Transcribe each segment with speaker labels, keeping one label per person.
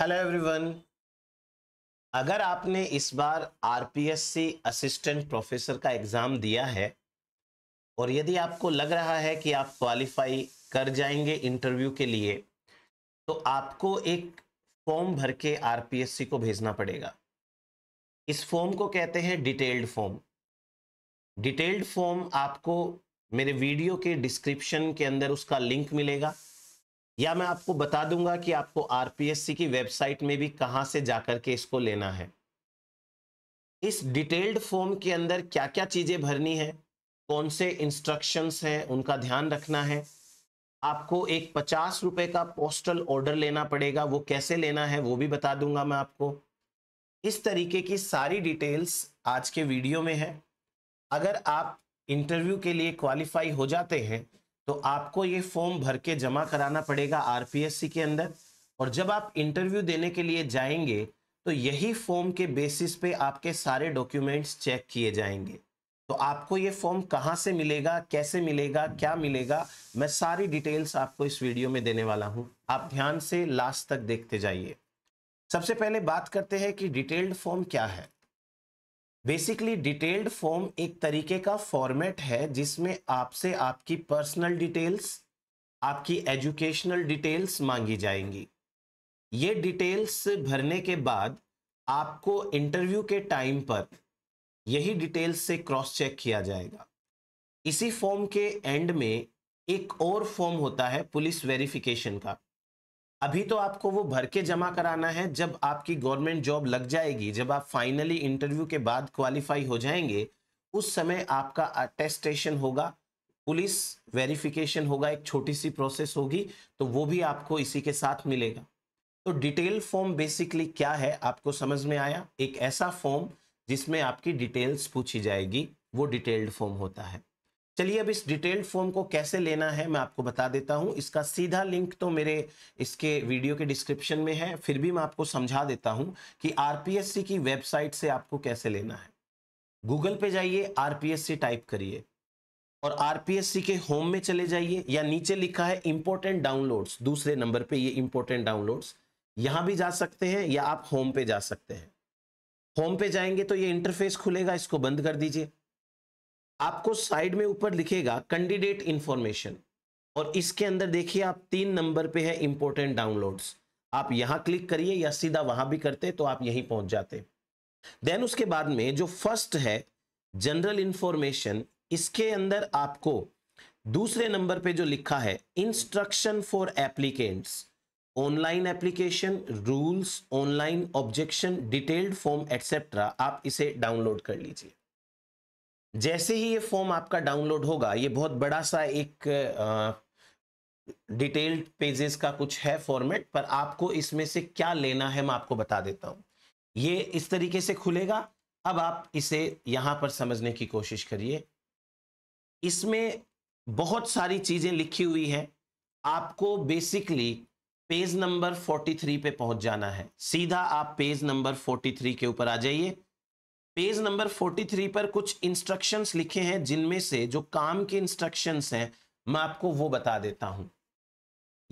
Speaker 1: hello everyone अगर आपने इस बार आरपीएससी असिस्टेंट प्रोफेसर का एग्ज़ाम दिया है और यदि आपको लग रहा है कि आप क्वालिफाई कर जाएंगे इंटरव्यू के लिए तो आपको एक फॉर्म भर के आरपीएससी को भेजना पड़ेगा इस फॉर्म को कहते हैं डिटेल्ड फॉर्म डिटेल्ड फॉर्म आपको मेरे वीडियो के डिस्क्रिप्शन के अंदर उसका लिंक मिलेगा या मैं आपको बता दूंगा कि आपको आरपीएससी की वेबसाइट में भी कहां से जाकर के इसको लेना है इस डिटेल्ड फॉर्म के अंदर क्या क्या चीजें भरनी है कौन से इंस्ट्रक्शंस हैं उनका ध्यान रखना है आपको एक पचास रुपए का पोस्टल ऑर्डर लेना पड़ेगा वो कैसे लेना है वो भी बता दूंगा मैं आपको इस तरीके की सारी डिटेल्स आज के वीडियो में है अगर आप इंटरव्यू के लिए क्वालिफाई हो जाते हैं तो आपको ये फॉर्म भर के जमा कराना पड़ेगा आरपीएससी के अंदर और जब आप इंटरव्यू देने के लिए जाएंगे तो यही फॉर्म के बेसिस पे आपके सारे डॉक्यूमेंट्स चेक किए जाएंगे तो आपको ये फॉर्म कहाँ से मिलेगा कैसे मिलेगा क्या मिलेगा मैं सारी डिटेल्स आपको इस वीडियो में देने वाला हूँ आप ध्यान से लास्ट तक देखते जाइए सबसे पहले बात करते हैं कि डिटेल्ड फॉर्म क्या है बेसिकली डिटेल्ड फॉर्म एक तरीके का फॉर्मेट है जिसमें आपसे आपकी पर्सनल डिटेल्स आपकी एजुकेशनल डिटेल्स मांगी जाएंगी ये डिटेल्स भरने के बाद आपको इंटरव्यू के टाइम पर यही डिटेल्स से क्रॉस चेक किया जाएगा इसी फॉर्म के एंड में एक और फॉर्म होता है पुलिस वेरिफिकेशन का अभी तो आपको वो भर के जमा कराना है जब आपकी गवर्नमेंट जॉब लग जाएगी जब आप फाइनली इंटरव्यू के बाद क्वालिफाई हो जाएंगे उस समय आपका अटेस्टेशन होगा पुलिस वेरिफिकेशन होगा एक छोटी सी प्रोसेस होगी तो वो भी आपको इसी के साथ मिलेगा तो डिटेल फॉर्म बेसिकली क्या है आपको समझ में आया एक ऐसा फॉर्म जिसमें आपकी डिटेल्स पूछी जाएगी वो डिटेल्ड फॉर्म होता है चलिए अब इस डिटेल्ड फॉर्म को कैसे लेना है मैं आपको बता देता हूँ इसका सीधा लिंक तो मेरे इसके वीडियो के डिस्क्रिप्शन में है फिर भी मैं आपको समझा देता हूँ कि आरपीएससी की वेबसाइट से आपको कैसे लेना है गूगल पे जाइए आरपीएससी टाइप करिए और आरपीएससी के होम में चले जाइए या नीचे लिखा है इंपॉर्टेंट डाउनलोड्स दूसरे नंबर पे ये इंपॉर्टेंट डाउनलोड्स यहाँ भी जा सकते हैं या आप होम पे जा सकते हैं होम पे जाएंगे तो ये इंटरफेस खुलेगा इसको बंद कर दीजिए आपको साइड में ऊपर लिखेगा कैंडिडेट इंफॉर्मेशन और इसके अंदर देखिए आप तीन नंबर पे है इंपॉर्टेंट डाउनलोड्स आप यहां क्लिक करिए या सीधा वहां भी करते तो आप यहीं पहुंच जाते देन उसके बाद में जो फर्स्ट है जनरल इंफॉर्मेशन इसके अंदर आपको दूसरे नंबर पे जो लिखा है instruction for applicants online application rules online objection detailed form etcetera आप इसे डाउनलोड कर लीजिए जैसे ही ये फॉर्म आपका डाउनलोड होगा ये बहुत बड़ा सा एक डिटेल्ड पेजेस का कुछ है फॉर्मेट पर आपको इसमें से क्या लेना है मैं आपको बता देता हूं ये इस तरीके से खुलेगा अब आप इसे यहां पर समझने की कोशिश करिए इसमें बहुत सारी चीज़ें लिखी हुई हैं आपको बेसिकली पेज नंबर 43 पे पहुंच जाना है सीधा आप पेज नंबर 43 के ऊपर आ जाइए पेज नंबर 43 पर कुछ इंस्ट्रक्शंस लिखे हैं जिनमें से जो काम के इंस्ट्रक्शंस हैं मैं आपको वो बता देता हूं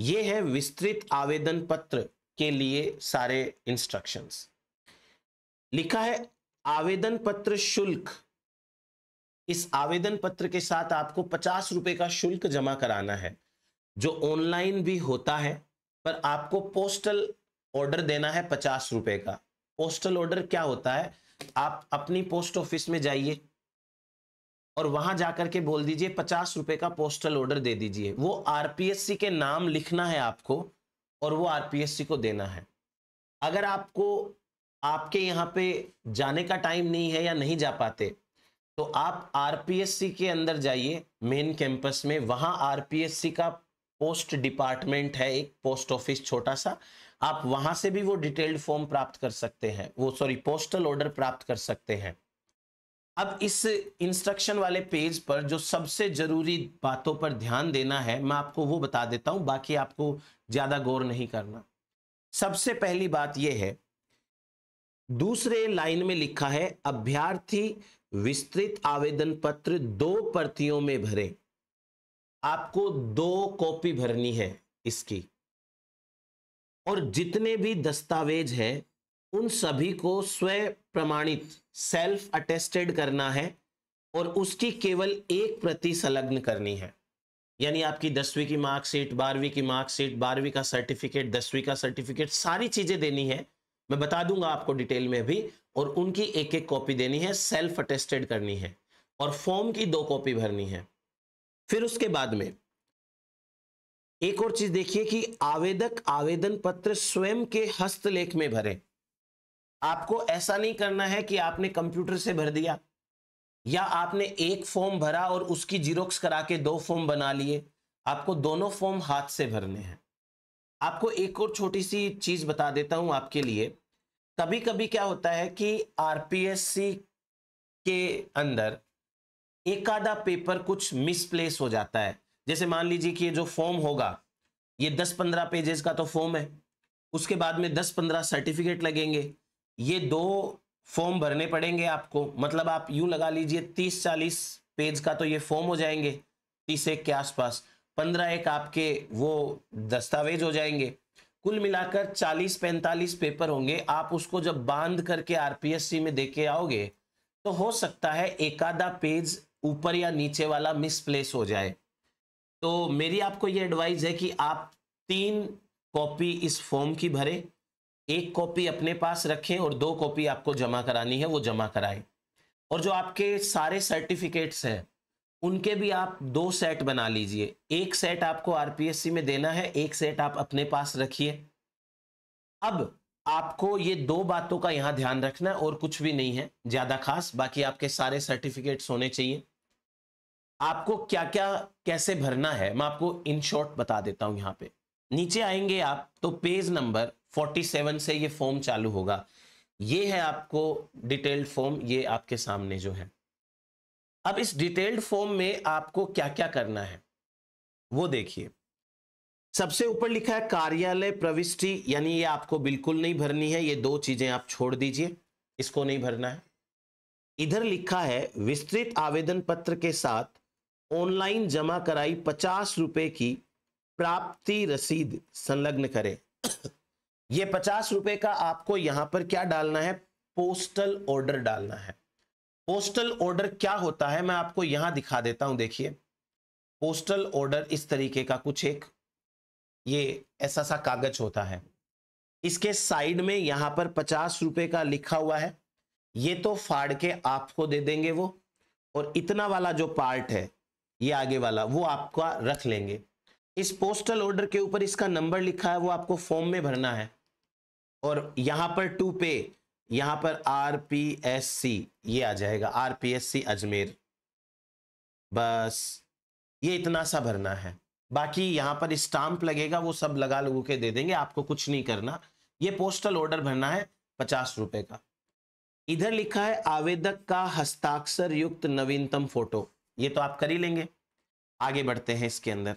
Speaker 1: ये है विस्तृत आवेदन पत्र के लिए सारे इंस्ट्रक्शंस लिखा है आवेदन पत्र शुल्क इस आवेदन पत्र के साथ आपको पचास रुपए का शुल्क जमा कराना है जो ऑनलाइन भी होता है पर आपको पोस्टल ऑर्डर देना है पचास रुपए का पोस्टल ऑर्डर क्या होता है आप अपनी पोस्ट ऑफिस में जाइए और वहां जाकर के बोल दीजिए पचास रुपए का पोस्टल ऑर्डर दे दीजिए वो आरपीएससी के नाम लिखना है आपको और वो आरपीएससी को देना है अगर आपको आपके यहाँ पे जाने का टाइम नहीं है या नहीं जा पाते तो आप आरपीएससी के अंदर जाइए मेन कैंपस में वहां आरपीएससी का पोस्ट डिपार्टमेंट है एक पोस्ट ऑफिस छोटा सा आप वहां से भी वो डिटेल्ड फॉर्म प्राप्त कर सकते हैं वो सॉरी पोस्टल ऑर्डर प्राप्त कर सकते हैं अब इस इंस्ट्रक्शन वाले पेज पर जो सबसे जरूरी बातों पर ध्यान देना है मैं आपको वो बता देता हूं बाकी आपको ज्यादा गौर नहीं करना सबसे पहली बात यह है दूसरे लाइन में लिखा है अभ्यर्थी विस्तृत आवेदन पत्र दो प्रतियों में भरे आपको दो कॉपी भरनी है इसकी और जितने भी दस्तावेज हैं उन सभी को स्व प्रमाणित सेल्फ अटेस्टेड करना है और उसकी केवल एक प्रति संलग्न करनी है यानी आपकी दसवीं की मार्कशीट बारहवीं की मार्कशीट बारहवीं का सर्टिफिकेट दसवीं का सर्टिफिकेट सारी चीजें देनी है मैं बता दूंगा आपको डिटेल में भी और उनकी एक एक कॉपी देनी है सेल्फ अटेस्टेड करनी है और फॉर्म की दो कॉपी भरनी है फिर उसके बाद में एक और चीज देखिए कि आवेदक आवेदन पत्र स्वयं के हस्तलेख में भरे आपको ऐसा नहीं करना है कि आपने कंप्यूटर से भर दिया या आपने एक फॉर्म भरा और उसकी जीरोक्स करा के दो फॉर्म बना लिए आपको दोनों फॉर्म हाथ से भरने हैं आपको एक और छोटी सी चीज बता देता हूं आपके लिए कभी कभी क्या होता है कि आरपीएससी के अंदर एक आधा पेपर कुछ मिसप्लेस हो जाता है जैसे मान लीजिए कि ये जो फॉर्म होगा ये दस पंद्रह पेजेस का तो फॉर्म है उसके बाद में दस पंद्रह सर्टिफिकेट लगेंगे ये दो फॉर्म भरने पड़ेंगे आपको मतलब आप यूं लगा लीजिए तीस चालीस पेज का तो ये फॉर्म हो जाएंगे तीस एक के आसपास पंद्रह एक आपके वो दस्तावेज हो जाएंगे कुल मिलाकर चालीस पैंतालीस पेपर होंगे आप उसको जब बांध करके आरपीएससी में देके आओगे तो हो सकता है एकाधा पेज ऊपर या नीचे वाला मिसप्लेस हो जाए तो मेरी आपको ये एडवाइस है कि आप तीन कॉपी इस फॉर्म की भरें एक कॉपी अपने पास रखें और दो कॉपी आपको जमा करानी है वो जमा कराएं और जो आपके सारे सर्टिफिकेट्स हैं उनके भी आप दो सेट बना लीजिए एक सेट आपको आरपीएससी में देना है एक सेट आप अपने पास रखिए अब आपको ये दो बातों का यहाँ ध्यान रखना है और कुछ भी नहीं है ज़्यादा खास बाकी आपके सारे सर्टिफिकेट्स होने चाहिए आपको क्या क्या कैसे भरना है मैं आपको इन शॉर्ट बता देता हूं यहाँ पे नीचे आएंगे आप तो पेज नंबर 47 से ये फॉर्म चालू होगा ये है आपको डिटेल्ड फॉर्म ये आपके सामने जो है अब इस डिटेल्ड फॉर्म में आपको क्या क्या करना है वो देखिए सबसे ऊपर लिखा है कार्यालय प्रविष्टि यानी ये आपको बिल्कुल नहीं भरनी है ये दो चीजें आप छोड़ दीजिए इसको नहीं भरना है इधर लिखा है विस्तृत आवेदन पत्र के साथ ऑनलाइन जमा कराई पचास रुपए की प्राप्ति रसीद संलग्न करें ये पचास रुपए का आपको यहां पर क्या डालना है पोस्टल ऑर्डर डालना है पोस्टल ऑर्डर क्या होता है मैं आपको यहां दिखा देता हूं देखिए पोस्टल ऑर्डर इस तरीके का कुछ एक ये ऐसा सा कागज होता है इसके साइड में यहां पर पचास रुपए का लिखा हुआ है ये तो फाड़ के आपको दे देंगे वो और इतना वाला जो पार्ट है ये आगे वाला वो आपका रख लेंगे इस पोस्टल ऑर्डर के ऊपर इसका नंबर लिखा है वो आपको फॉर्म में भरना है और यहां पर टू पे यहाँ पर आर पी एस सी ये आ जाएगा R P S C Ajmer बस ये इतना सा भरना है बाकी यहाँ पर स्टाम्प लगेगा वो सब लगा लगू के दे देंगे आपको कुछ नहीं करना ये पोस्टल ऑर्डर भरना है पचास रुपए का इधर लिखा है आवेदक का हस्ताक्षर युक्त नवीनतम फोटो ये तो आप कर ही लेंगे आगे बढ़ते हैं इसके अंदर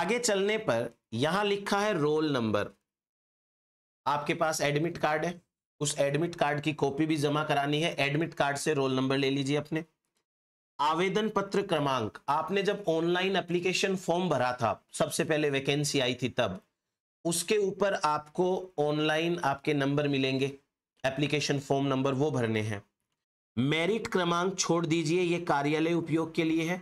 Speaker 1: आगे चलने पर यहां लिखा है रोल नंबर आपके पास एडमिट कार्ड है उस एडमिट कार्ड की कॉपी भी जमा करानी है एडमिट कार्ड से रोल नंबर ले लीजिए अपने आवेदन पत्र क्रमांक आपने जब ऑनलाइन एप्लीकेशन फॉर्म भरा था सबसे पहले वैकेंसी आई थी तब उसके ऊपर आपको ऑनलाइन आपके नंबर मिलेंगे एप्लीकेशन फॉर्म नंबर वो भरने हैं मेरिट क्रमांक छोड़ दीजिए ये कार्यालय उपयोग के लिए है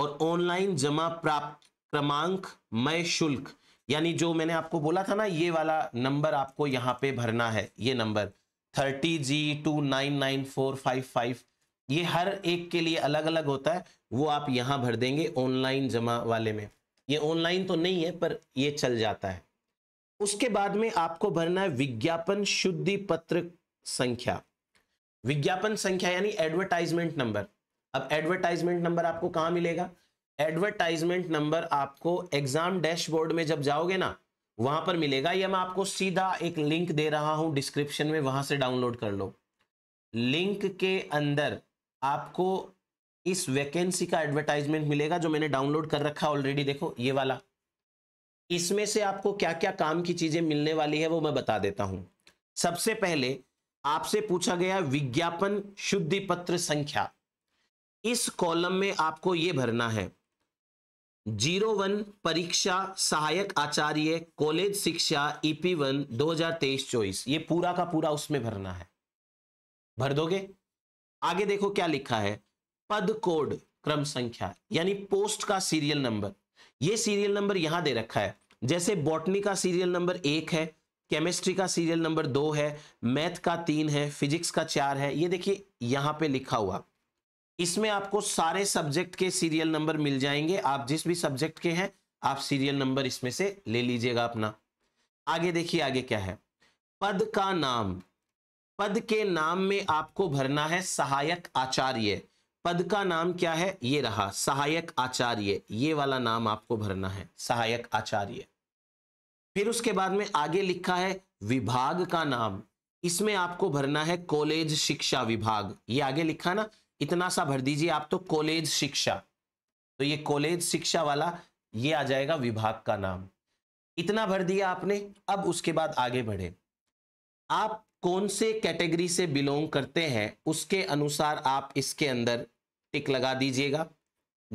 Speaker 1: और ऑनलाइन जमा प्राप्त क्रमांक मय शुल्क यानी जो मैंने आपको बोला था ना ये वाला नंबर आपको यहाँ पे भरना है ये number thirty G two nine nine four five five ये हर एक के लिए अलग अलग होता है वो आप यहाँ भर देंगे ऑनलाइन जमा वाले में ये ऑनलाइन तो नहीं है पर ये चल जाता है उसके बाद में आपको भरना है विज्ञापन शुद्धि पत्र संख्या विज्ञापन संख्या यानी एडवर्टाइजमेंट नंबर अब एडवर्टाइजमेंट नंबर आपको कहां मिलेगा एडवर्टाइजमेंट नंबर आपको एग्जाम डैशबोर्ड में जब जाओगे ना वहां पर मिलेगा या मैं आपको सीधा एक लिंक दे रहा हूं डिस्क्रिप्शन में वहां से डाउनलोड कर लो लिंक के अंदर आपको इस वैकेंसी का एडवर्टाइजमेंट मिलेगा जो मैंने डाउनलोड कर रखा ऑलरेडी देखो ये वाला इसमें से आपको क्या क्या काम की चीजें मिलने वाली है वो मैं बता देता हूं सबसे पहले आपसे पूछा गया विज्ञापन शुद्धि पत्र संख्या इस कॉलम में आपको यह भरना है जीरो वन परीक्षा सहायक आचार्य कॉलेज शिक्षा ईपी वन दो हजार तेईस चौबीस ये पूरा का पूरा उसमें भरना है भर दोगे आगे देखो क्या लिखा है पद कोड क्रम संख्या यानी पोस्ट का सीरियल नंबर ये सीरियल नंबर यहां दे रखा है जैसे बॉटनी का सीरियल नंबर एक है केमिस्ट्री का सीरियल नंबर दो है मैथ का तीन है फिजिक्स का चार है ये देखिए यहाँ पे लिखा हुआ इसमें आपको सारे सब्जेक्ट के सीरियल नंबर मिल जाएंगे आप जिस भी सब्जेक्ट के हैं आप सीरियल नंबर इसमें से ले लीजिएगा अपना आगे देखिए आगे क्या है पद का नाम पद के नाम में आपको भरना है सहायक आचार्य पद का नाम क्या है ये रहा सहायक आचार्य ये वाला नाम आपको भरना है सहायक आचार्य फिर उसके बाद में आगे लिखा है विभाग का नाम इसमें आपको भरना है कॉलेज शिक्षा विभाग ये आगे लिखा ना इतना सा भर दीजिए आप तो कॉलेज शिक्षा तो ये कॉलेज शिक्षा वाला ये आ जाएगा विभाग का नाम इतना भर दिया आपने अब उसके बाद आगे बढ़े आप कौन से कैटेगरी से बिलोंग करते हैं उसके अनुसार आप इसके अंदर टिक लगा दीजिएगा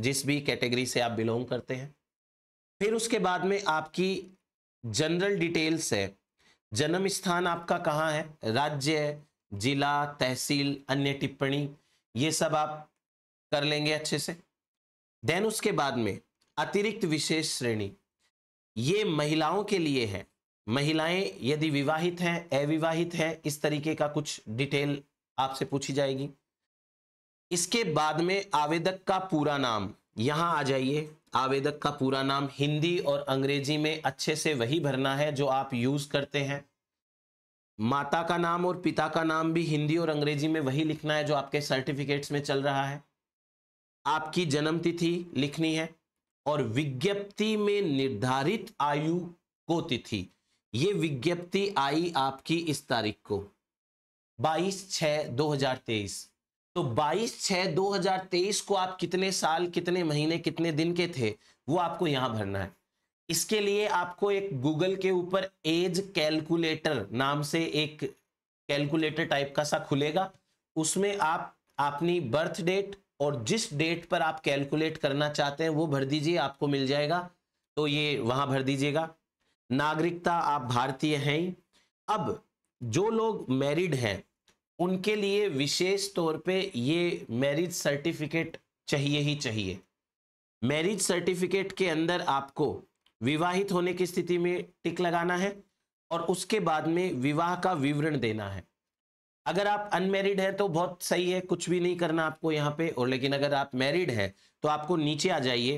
Speaker 1: जिस भी कैटेगरी से आप बिलोंग करते हैं फिर उसके बाद में आपकी जनरल डिटेल्स है जन्म स्थान आपका कहाँ है राज्य जिला तहसील अन्य टिप्पणी ये सब आप कर लेंगे अच्छे से देन उसके बाद में अतिरिक्त विशेष श्रेणी ये महिलाओं के लिए है महिलाएं यदि विवाहित हैं अविवाहित हैं इस तरीके का कुछ डिटेल आपसे पूछी जाएगी इसके बाद में आवेदक का पूरा नाम यहां आ जाइए आवेदक का पूरा नाम हिंदी और अंग्रेजी में अच्छे से वही भरना है जो आप यूज करते हैं माता का नाम और पिता का नाम भी हिंदी और अंग्रेजी में वही लिखना है जो आपके सर्टिफिकेट्स में चल रहा है आपकी जन्म तिथि लिखनी है और विज्ञप्ति में निर्धारित आयु को तिथि ये विज्ञप्ति आई आपकी इस तारीख को 22 हजार तेईस तो 22 छः 2023 को आप कितने साल कितने महीने कितने दिन के थे वो आपको यहाँ भरना है इसके लिए आपको एक गूगल के ऊपर एज कैलकुलेटर नाम से एक कैलकुलेटर टाइप का सा खुलेगा उसमें आप अपनी बर्थ डेट और जिस डेट पर आप कैलकुलेट करना चाहते हैं वो भर दीजिए आपको मिल जाएगा तो ये वहाँ भर दीजिएगा नागरिकता आप भारतीय हैं ही अब जो लोग मैरिड हैं उनके लिए विशेष तौर पे ये मैरिज सर्टिफिकेट चाहिए ही चाहिए मैरिज सर्टिफिकेट के अंदर आपको विवाहित होने की स्थिति में टिक लगाना है और उसके बाद में विवाह का विवरण देना है अगर आप अनमेरिड हैं तो बहुत सही है कुछ भी नहीं करना आपको यहाँ पे और लेकिन अगर आप मैरिड हैं तो आपको नीचे आ जाइए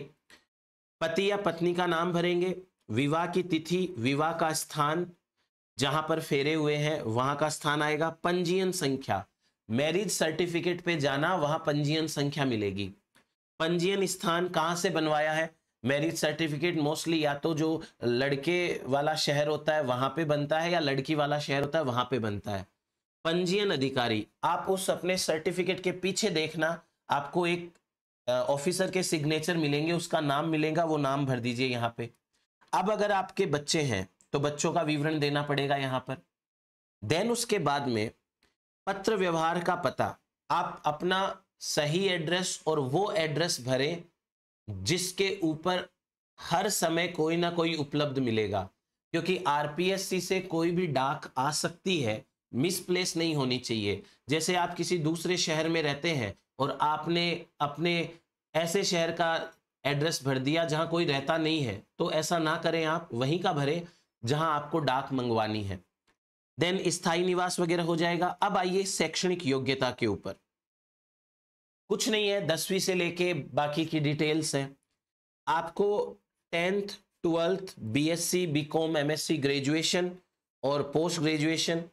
Speaker 1: पति या पत्नी का नाम भरेंगे विवाह की तिथि विवाह का स्थान जहां पर फेरे हुए हैं वहां का स्थान आएगा पंजीयन संख्या मैरिज सर्टिफिकेट पे जाना वहां पंजीयन संख्या मिलेगी पंजीयन स्थान कहाँ से बनवाया है मैरिज सर्टिफिकेट मोस्टली या तो जो लड़के वाला शहर होता है वहां पे बनता है या लड़की वाला शहर होता है वहां पे बनता है पंजीयन अधिकारी आप उस अपने सर्टिफिकेट के पीछे देखना आपको एक ऑफिसर के सिग्नेचर मिलेंगे उसका नाम मिलेगा वो नाम भर दीजिए यहाँ पे अब अगर आपके बच्चे हैं तो बच्चों का विवरण देना पड़ेगा यहाँ पर देन उसके बाद में पत्र व्यवहार का पता आप अपना सही एड्रेस और वो एड्रेस भरें जिसके ऊपर हर समय कोई ना कोई उपलब्ध मिलेगा क्योंकि आरपीएससी से कोई भी डाक आ सकती है मिसप्लेस नहीं होनी चाहिए जैसे आप किसी दूसरे शहर में रहते हैं और आपने अपने ऐसे शहर का एड्रेस भर दिया जहां कोई रहता नहीं है तो ऐसा ना करें आप वहीं का भरें जहां आपको डाक मंगवानी है देन स्थाई निवास वगैरह हो जाएगा अब आइए शैक्षणिक योग्यता के ऊपर कुछ नहीं है दसवीं से लेके बाकी की डिटेल्स हैं आपको tenth twelfth BSc BCom MSc graduation और पोस्ट ग्रेजुएशन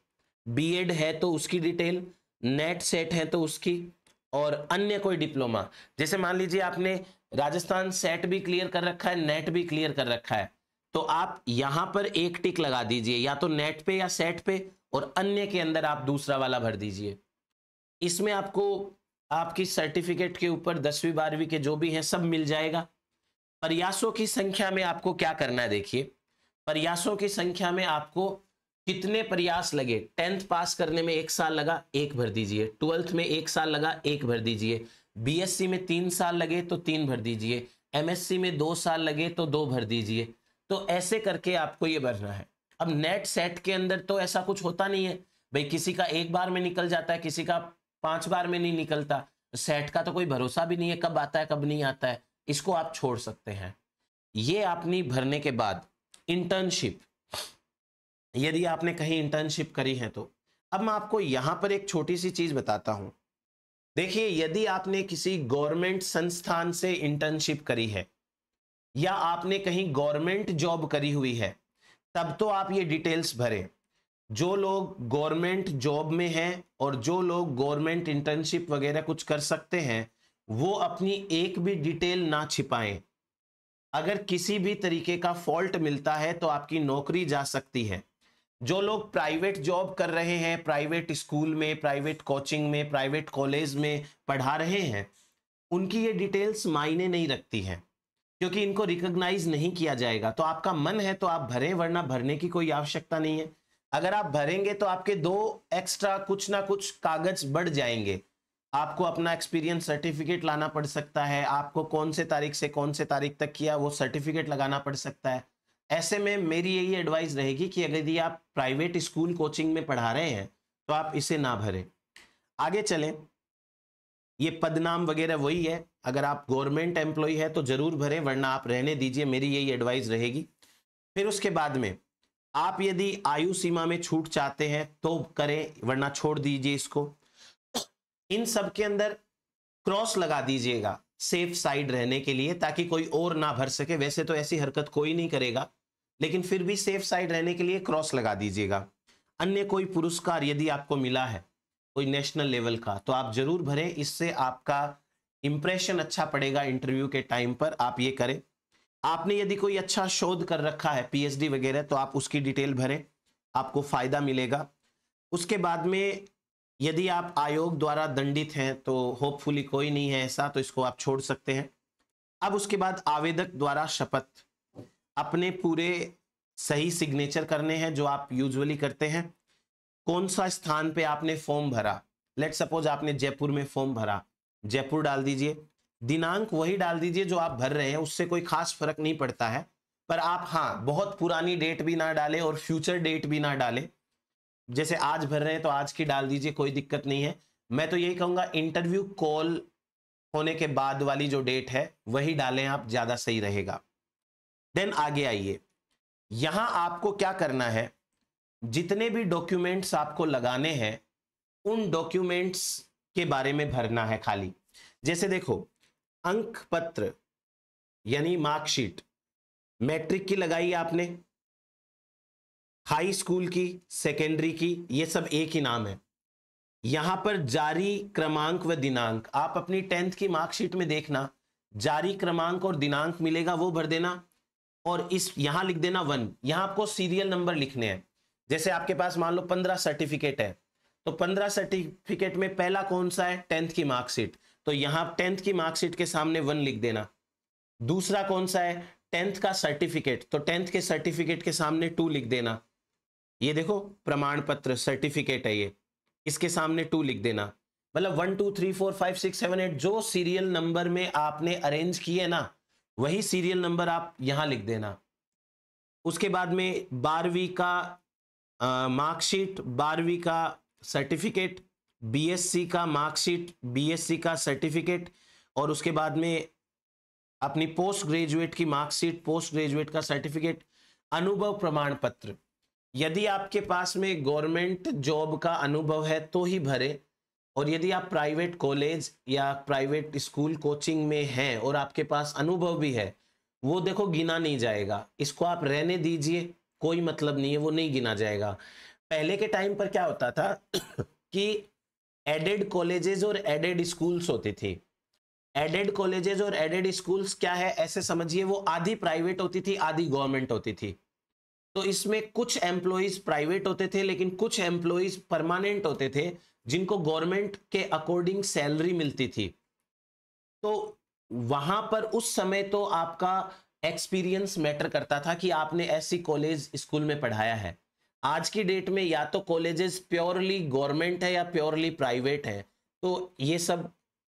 Speaker 1: बीएड है तो उसकी डिटेल नेट सेट है तो उसकी और अन्य कोई डिप्लोमा जैसे मान लीजिए आपने राजस्थान सेट भी क्लियर कर रखा है नेट भी क्लियर कर रखा है तो आप यहां पर एक टिक लगा दीजिए या तो नेट पे या सेट पे और अन्य के अंदर आप दूसरा वाला भर दीजिए इसमें आपको आपकी सर्टिफिकेट के ऊपर दसवीं बारहवीं के जो भी हैं सब मिल जाएगा प्रयासों की संख्या में आपको क्या करना है देखिए प्रयासों की संख्या में आपको कितने प्रयास लगे टेंथ पास करने में एक साल लगा एक भर दीजिए ट्वेल्थ में एक साल लगा एक भर दीजिए बीएससी में तीन साल लगे तो तीन भर दीजिए एमएससी में दो साल लगे तो दो भर दीजिए तो ऐसे करके आपको ये भरना है अब नेट सेट के अंदर तो ऐसा कुछ होता नहीं है भाई किसी का एक बार में निकल जाता है किसी का पांच बार में नहीं निकलता सेट का तो कोई भरोसा भी नहीं है कब आता है कब नहीं आता है इसको आप छोड़ सकते हैं ये आपने भरने के बाद इंटर्नशिप यदि आपने कहीं इंटर्नशिप करी है तो अब मैं आपको यहां पर एक छोटी सी चीज़ बताता हूं देखिए यदि आपने किसी गवर्नमेंट संस्थान से इंटर्नशिप करी है या आपने कहीं गवर्नमेंट जॉब करी हुई है तब तो आप ये डिटेल्स भरें जो लोग गवर्नमेंट जॉब में हैं और जो लोग गवर्नमेंट इंटर्नशिप वगैरह कुछ कर सकते हैं वो अपनी एक भी डिटेल ना छिपाएं अगर किसी भी तरीके का फॉल्ट मिलता है तो आपकी नौकरी जा सकती है जो लोग प्राइवेट जॉब कर रहे हैं प्राइवेट स्कूल में प्राइवेट कोचिंग में प्राइवेट कॉलेज में पढ़ा रहे हैं उनकी ये डिटेल्स मायने नहीं रखती हैं क्योंकि इनको रिकॉग्नाइज नहीं किया जाएगा तो आपका मन है तो आप भरें वरना भरने की कोई आवश्यकता नहीं है अगर आप भरेंगे तो आपके दो एक्स्ट्रा कुछ ना कुछ कागज बढ़ जाएंगे आपको अपना एक्सपीरियंस सर्टिफिकेट लाना पड़ सकता है आपको कौन से तारीख से कौन से तारीख तक किया वो सर्टिफिकेट लगाना पड़ सकता है ऐसे में मेरी यही एडवाइस रहेगी कि अगर यदि आप प्राइवेट स्कूल कोचिंग में पढ़ा रहे हैं तो आप इसे ना भरें आगे चलें ये पदनाम वगैरह वही है अगर आप गवर्नमेंट एम्प्लॉय है तो जरूर भरें वरना आप रहने दीजिए मेरी यही एडवाइस रहेगी फिर उसके बाद में आप यदि आयु सीमा में छूट चाहते हैं तो करें वरना छोड़ दीजिए इसको इन सब के अंदर क्रॉस लगा दीजिएगा सेफ साइड रहने के लिए ताकि कोई और ना भर सके वैसे तो ऐसी हरकत कोई नहीं करेगा लेकिन फिर भी सेफ साइड रहने के लिए क्रॉस लगा दीजिएगा अन्य कोई पुरस्कार यदि आपको मिला है कोई नेशनल लेवल का तो आप जरूर भरें इससे आपका इंप्रेशन अच्छा पड़ेगा इंटरव्यू के टाइम पर आप ये करें आपने यदि कोई अच्छा शोध कर रखा है पीएचडी वगैरह तो आप उसकी डिटेल भरें आपको फ़ायदा मिलेगा उसके बाद में यदि आप आयोग द्वारा दंडित हैं तो होपफुली कोई नहीं है ऐसा तो इसको आप छोड़ सकते हैं अब उसके बाद आवेदक द्वारा शपथ अपने पूरे सही सिग्नेचर करने हैं जो आप यूजुअली करते हैं कौन सा स्थान पे आपने फॉर्म भरा लेट सपोज आपने जयपुर में फॉर्म भरा जयपुर डाल दीजिए दिनांक वही डाल दीजिए जो आप भर रहे हैं उससे कोई खास फर्क नहीं पड़ता है पर आप हाँ बहुत पुरानी डेट भी ना डालें और फ्यूचर डेट भी ना डालें जैसे आज भर रहे हैं तो आज की डाल दीजिए कोई दिक्कत नहीं है मैं तो यही कहूँगा इंटरव्यू कॉल होने के बाद वाली जो डेट है वही डालें आप ज़्यादा सही रहेगा देन आगे आइए यहाँ आपको क्या करना है जितने भी डॉक्यूमेंट्स आपको लगाने हैं उन डॉक्यूमेंट्स के बारे में भरना है खाली जैसे देखो अंक पत्र यानी मार्कशीट मैट्रिक की लगाई आपने हाई स्कूल की सेकेंडरी की ये सब एक ही नाम है यहां पर जारी क्रमांक व दिनांक आप अपनी टेंथ की मार्कशीट में देखना जारी क्रमांक और दिनांक मिलेगा वो भर देना और इस यहां लिख देना वन यहां आपको सीरियल नंबर लिखने हैं जैसे आपके पास मान लो पंद्रह सर्टिफिकेट है तो पंद्रह सर्टिफिकेट में पहला कौन सा है टेंथ की मार्कशीट तो यहां टेंथ की मार्कशीट के सामने वन लिख देना दूसरा कौन सा है टेंथ का सर्टिफिकेट तो टेंथ के सर्टिफिकेट के सामने टू लिख देना ये देखो प्रमाण पत्र सर्टिफिकेट है ये इसके सामने टू लिख देना मतलब one two three four five six seven eight जो सीरियल नंबर में आपने अरेंज किए ना वही सीरियल नंबर आप यहां लिख देना उसके बाद में बारहवीं का मार्कशीट बारहवीं का सर्टिफिकेट बीएससी का मार्कशीट बीएससी का सर्टिफिकेट और उसके बाद में अपनी पोस्ट ग्रेजुएट की मार्कशीट पोस्ट ग्रेजुएट का सर्टिफिकेट अनुभव प्रमाण पत्र यदि आपके पास में गवर्नमेंट जॉब का अनुभव है तो ही भरे और यदि आप प्राइवेट कॉलेज या प्राइवेट स्कूल कोचिंग में हैं और आपके पास अनुभव भी है वो देखो गिना नहीं जाएगा इसको आप रहने दीजिए कोई मतलब नहीं है वो नहीं गिना जाएगा पहले के टाइम पर क्या होता था कि एडेड कॉलेजेस और एडेड स्कूल्स होती थी एडेड कॉलेजेस और एडेड स्कूल्स क्या है ऐसे समझिए वो आधी प्राइवेट होती थी आधी गवर्नमेंट होती थी तो इसमें कुछ एम्प्लॉयज प्राइवेट होते थे लेकिन कुछ एम्प्लॉयज परमानेंट होते थे जिनको गवर्नमेंट के अकॉर्डिंग सैलरी मिलती थी तो वहां पर उस समय तो आपका एक्सपीरियंस मैटर करता था कि आपने ऐसी कॉलेज स्कूल में पढ़ाया है आज की डेट में या तो कॉलेजेस प्योरली गवर्नमेंट है या प्योरली प्राइवेट है तो ये सब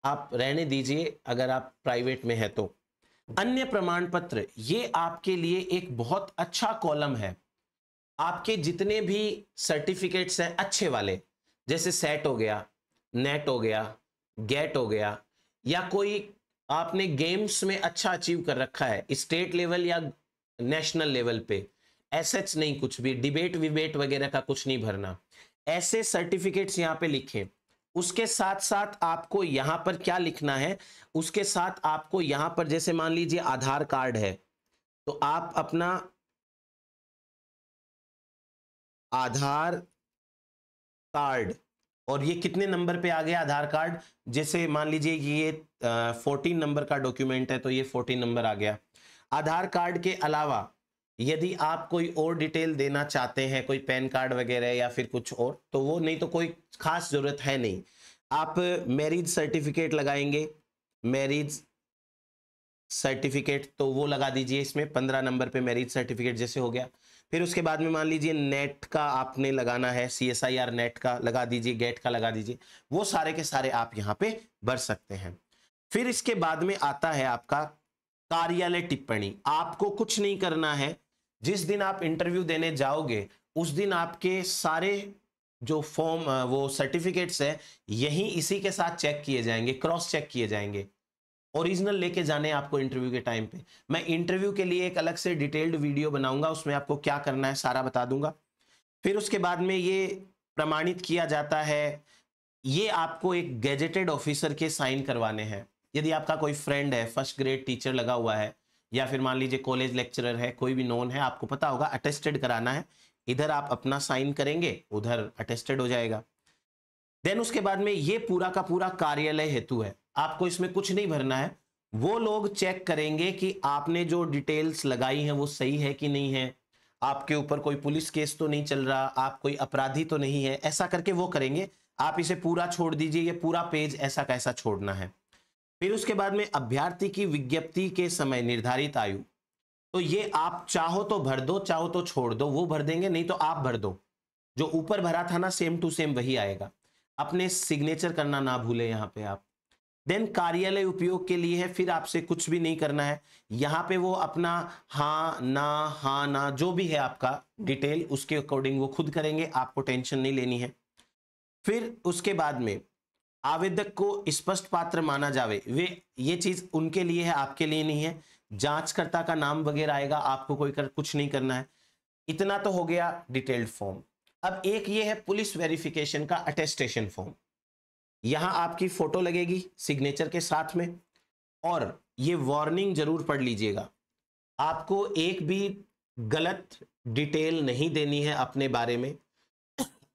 Speaker 1: आप रहने दीजिए अगर आप प्राइवेट में है तो अन्य प्रमाण पत्र ये आपके लिए एक बहुत अच्छा कॉलम है आपके जितने भी सर्टिफिकेट्स हैं अच्छे वाले जैसे सेट हो गया नेट हो गया गेट हो गया या कोई आपने गेम्स में अच्छा अचीव कर रखा है स्टेट लेवल या नेशनल लेवल पे एसएच नहीं कुछ भी डिबेट विबेट वगैरह का कुछ नहीं भरना ऐसे सर्टिफिकेट्स यहाँ पे लिखे उसके साथ साथ आपको यहाँ पर क्या लिखना है उसके साथ आपको यहाँ पर जैसे मान लीजिए आधार कार्ड है तो आप अपना आधार कार्ड और ये कितने नंबर पे आ गया आधार कार्ड जैसे मान लीजिए कि ये फोर्टीन नंबर का डॉक्यूमेंट है तो ये फोर्टीन नंबर आ गया आधार कार्ड के अलावा यदि आप कोई और डिटेल देना चाहते हैं कोई पैन कार्ड वगैरह या फिर कुछ और तो वो नहीं तो कोई खास जरूरत है नहीं आप मैरिज सर्टिफिकेट लगाएंगे मैरिज सर्टिफिकेट तो वो लगा दीजिए इसमें पंद्रह नंबर पे मैरिज सर्टिफिकेट जैसे हो गया फिर उसके बाद में मान लीजिए नेट का आपने लगाना है C S I R NET का लगा दीजिए गेट का लगा दीजिए वो सारे के सारे आप यहाँ पे भर सकते हैं फिर इसके बाद में आता है आपका कार्यालय टिप्पणी आपको कुछ नहीं करना है जिस दिन आप इंटरव्यू देने जाओगे उस दिन आपके सारे जो फॉर्म वो सर्टिफिकेट्स है यही इसी के साथ चेक किए जाएंगे क्रॉस चेक किए जाएंगे ओरिजिनल लेके जाने आपको इंटरव्यू के टाइम पे मैं इंटरव्यू के लिए एक अलग से डिटेल्ड वीडियो बनाऊंगा उसमें आपको क्या करना है सारा बता दूंगा फिर उसके बाद में ये प्रमाणित किया जाता है ये आपको एक गैजेटेड ऑफिसर के साइन करवाने हैं यदि आपका कोई फ्रेंड है फर्स्ट ग्रेड टीचर लगा हुआ है या फिर मान लीजिए कॉलेज लेक्चरर है कोई भी नॉन है आपको पता होगा अटेस्टेड कराना है इधर आप अपना साइन करेंगे उधर अटेस्टेड हो जाएगा देन उसके बाद में ये पूरा का पूरा कार्यालय हेतु है आपको इसमें कुछ नहीं भरना है वो लोग चेक करेंगे कि आपने जो डिटेल्स लगाई हैं वो सही है कि नहीं है आपके ऊपर कोई पुलिस केस तो नहीं चल रहा आप कोई अपराधी तो नहीं है ऐसा करके वो करेंगे आप इसे पूरा छोड़ दीजिए ये पूरा पेज ऐसा कैसा छोड़ना है फिर उसके बाद में अभ्यर्थी की विज्ञप्ति के समय निर्धारित आयु तो ये आप चाहो तो भर दो चाहो तो छोड़ दो वो भर देंगे नहीं तो आप भर दो जो ऊपर भरा था ना सेम टू सेम वही आएगा अपने सिग्नेचर करना ना भूले यहाँ पे आप देन कार्यालय उपयोग के लिए है फिर आपसे कुछ भी नहीं करना है यहाँ पे वो अपना हा ना हाँ ना जो भी है आपका डिटेल उसके अकॉर्डिंग वो खुद करेंगे आपको टेंशन नहीं लेनी है फिर उसके बाद में आवेदक को स्पष्ट पात्र माना जावे वे ये चीज उनके लिए है आपके लिए नहीं है जांचकर्ता का नाम वगैरह आएगा आपको कोई कर कुछ नहीं करना है इतना तो हो गया डिटेल्ड फॉर्म अब एक ये है पुलिस वेरिफिकेशन का अटेस्टेशन फॉर्म यहां आपकी फोटो लगेगी सिग्नेचर के साथ में और ये वार्निंग जरूर पढ़ लीजिएगा आपको एक भी गलत डिटेल नहीं देनी है अपने बारे में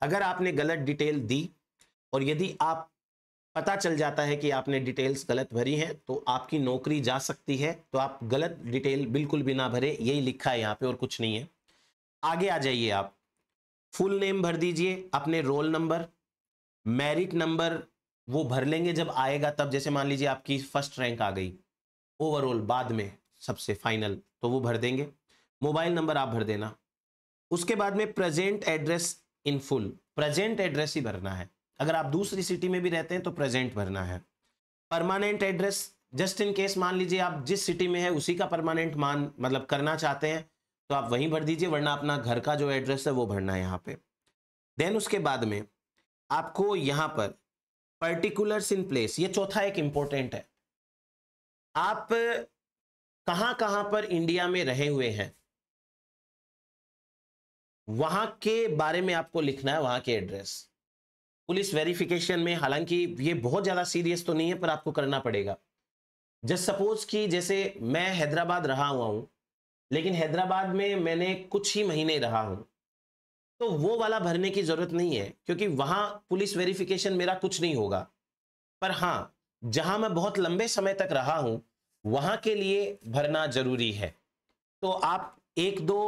Speaker 1: अगर आपने गलत डिटेल दी और यदि आप पता चल जाता है कि आपने डिटेल्स गलत भरी हैं तो आपकी नौकरी जा सकती है तो आप गलत डिटेल बिल्कुल भी ना भरे यही लिखा है यहाँ पे और कुछ नहीं है आगे आ जाइए आप फुल नेम भर दीजिए अपने रोल नंबर मैरिट नंबर वो भर लेंगे जब आएगा तब जैसे मान लीजिए आपकी फर्स्ट रैंक आ गई ओवरऑल बाद में सबसे फाइनल तो वो भर देंगे मोबाइल नंबर आप भर देना उसके बाद में present address in full present address ही भरना है अगर आप दूसरी सिटी में भी रहते हैं तो प्रेजेंट भरना है permanent address just in case मान लीजिए आप जिस सिटी में है उसी का परमानेंट मान मतलब करना चाहते हैं तो आप वहीं भर दीजिए वरना अपना घर का जो एड्रेस है वो भरना है यहाँ पे देन उसके बाद में आपको यहाँ पर पर्टिकुलर्स इन प्लेस ये चौथा एक इंपॉर्टेंट है आप कहां कहां पर इंडिया में रहे हुए हैं वहां के बारे में आपको लिखना है वहां के एड्रेस पुलिस वेरिफिकेशन में हालांकि ये बहुत ज़्यादा सीरियस तो नहीं है पर आपको करना पड़ेगा जस्ट सपोज कि जैसे मैं हैदराबाद रहा हुआ हूँ लेकिन हैदराबाद में मैंने कुछ ही महीने रहा हूँ तो वो वाला भरने की ज़रूरत नहीं है क्योंकि वहाँ पुलिस वेरिफिकेशन मेरा कुछ नहीं होगा पर हाँ जहाँ मैं बहुत लंबे समय तक रहा हूँ वहाँ के लिए भरना ज़रूरी है तो आप एक दो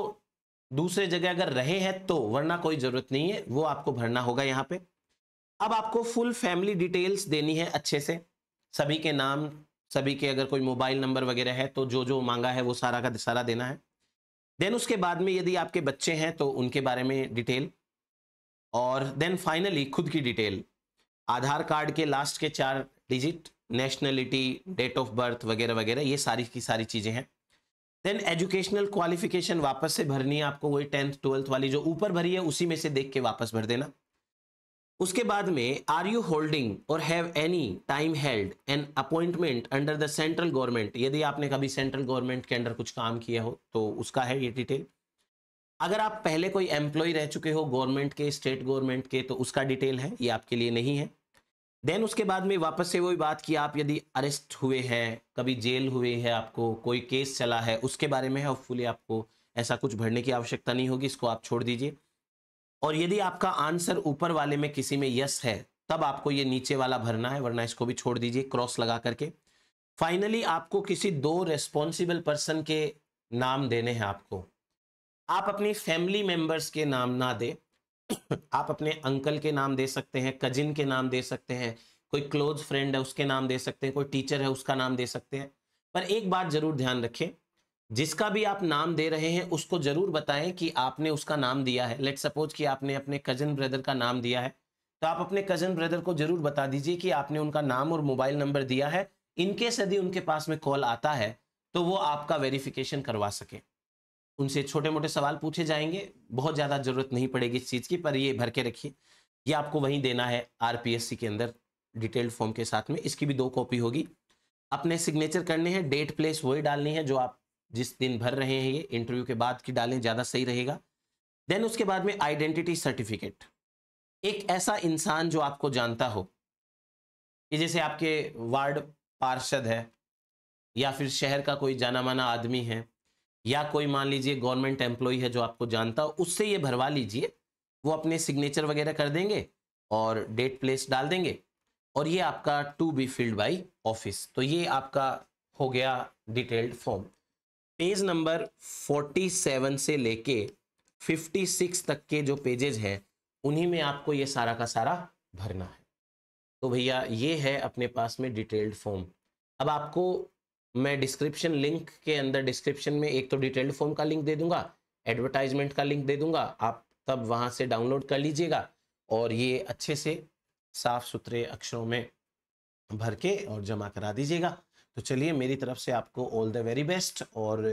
Speaker 1: दूसरे जगह अगर रहे हैं तो वरना कोई ज़रूरत नहीं है वो आपको भरना होगा यहाँ पे अब आपको फुल फैमिली डिटेल्स देनी है अच्छे से सभी के नाम सभी के अगर कोई मोबाइल नंबर वगैरह है तो जो जो मांगा है वो सारा का सारा देना है देन उसके बाद में यदि आपके बच्चे हैं तो उनके बारे में डिटेल और देन फाइनली खुद की डिटेल आधार कार्ड के लास्ट के चार digit nationality date of birth वगैरह वगैरह ये सारी की सारी चीज़ें हैं देन एजुकेशनल क्वालिफिकेशन वापस से भरनी है आपको वही टेंथ ट्वेल्थ वाली जो ऊपर भरी है उसी में से देख के वापस भर देना उसके बाद में आर यू होल्डिंग और have any time held an appointment under the central government यदि आपने कभी सेंट्रल गवर्नमेंट के अंडर कुछ काम किया हो तो उसका है ये डिटेल अगर आप पहले कोई एम्प्लॉय रह चुके हो गवर्नमेंट के स्टेट गवर्नमेंट के तो उसका डिटेल है ये आपके लिए नहीं है देन उसके बाद में वापस से वही बात कि आप यदि अरेस्ट हुए हैं कभी जेल हुए हैं आपको कोई केस चला है उसके बारे में होपफुली आपको ऐसा कुछ भरने की आवश्यकता नहीं होगी इसको आप छोड़ दीजिए और यदि आपका आंसर ऊपर वाले में किसी में यस है तब आपको ये नीचे वाला भरना है वरना इसको भी छोड़ दीजिए क्रॉस लगा करके फाइनली आपको किसी दो रेस्पॉन्सिबल पर्सन के नाम देने हैं आपको आप अपनी फैमिली मेंबर्स के नाम ना दे आप अपने अंकल के नाम दे सकते हैं कजिन के नाम दे सकते हैं कोई क्लोज फ्रेंड है उसके नाम दे सकते हैं कोई टीचर है उसका नाम दे सकते हैं पर एक बात जरूर ध्यान रखें जिसका भी आप नाम दे रहे हैं उसको जरूर बताएं कि आपने उसका नाम दिया है लेट सपोज कि आपने अपने कजन ब्रदर का नाम दिया है तो आप अपने कजन ब्रदर को जरूर बता दीजिए कि आपने उनका नाम और मोबाइल नंबर दिया है इनकेस यदि उनके पास में कॉल आता है तो वो आपका वेरिफिकेशन करवा सके उनसे छोटे मोटे सवाल पूछे जाएंगे बहुत ज़्यादा जरूरत नहीं पड़ेगी इस चीज़ की पर ये भर के रखिए ये आपको वहीं देना है आरपीएससी के अंदर डिटेल्ड फॉर्म के साथ में इसकी भी दो कॉपी होगी अपने सिग्नेचर करने हैं डेट प्लेस वही डालनी है जो आप जिस दिन भर रहे हैं ये इंटरव्यू के बाद की डालें ज़्यादा सही रहेगा देन उसके बाद में आइडेंटिटी सर्टिफिकेट एक ऐसा इंसान जो आपको जानता हो कि जैसे आपके वार्ड पार्षद है या फिर शहर का कोई जाना माना आदमी है या कोई मान लीजिए गवर्नमेंट एम्प्लॉय है जो आपको जानता हो उससे ये भरवा लीजिए वो अपने सिग्नेचर वगैरह कर देंगे और डेट प्लेस डाल देंगे और ये आपका to be filled by office तो ये आपका हो गया डिटेल्ड फॉर्म पेज नंबर 47 से लेके 56 तक के जो पेजेज हैं उन्हीं में आपको ये सारा का सारा भरना है तो भैया ये है अपने पास में डिटेल्ड फॉर्म अब आपको मैं डिस्क्रिप्शन लिंक के अंदर डिस्क्रिप्शन में एक तो डिटेल्ड फॉर्म का लिंक दे दूंगा एडवर्टाइजमेंट का लिंक दे दूंगा आप तब वहाँ से डाउनलोड कर लीजिएगा और ये अच्छे से साफ सुथरे अक्षरों में भर के और जमा करा दीजिएगा तो चलिए मेरी तरफ से आपको ऑल द वेरी बेस्ट और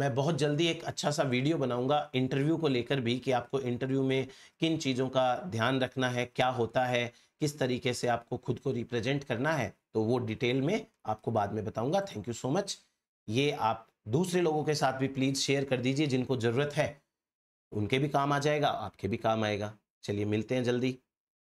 Speaker 1: मैं बहुत जल्दी एक अच्छा सा वीडियो बनाऊंगा इंटरव्यू को लेकर भी कि आपको इंटरव्यू में किन चीज़ों का ध्यान रखना है क्या होता है किस तरीके से आपको खुद को रिप्रेजेंट करना है तो वो डिटेल में आपको बाद में बताऊंगा थैंक यू सो मच ये आप दूसरे लोगों के साथ भी प्लीज़ शेयर कर दीजिए जिनको ज़रूरत है उनके भी काम आ जाएगा आपके भी काम आएगा चलिए मिलते हैं जल्दी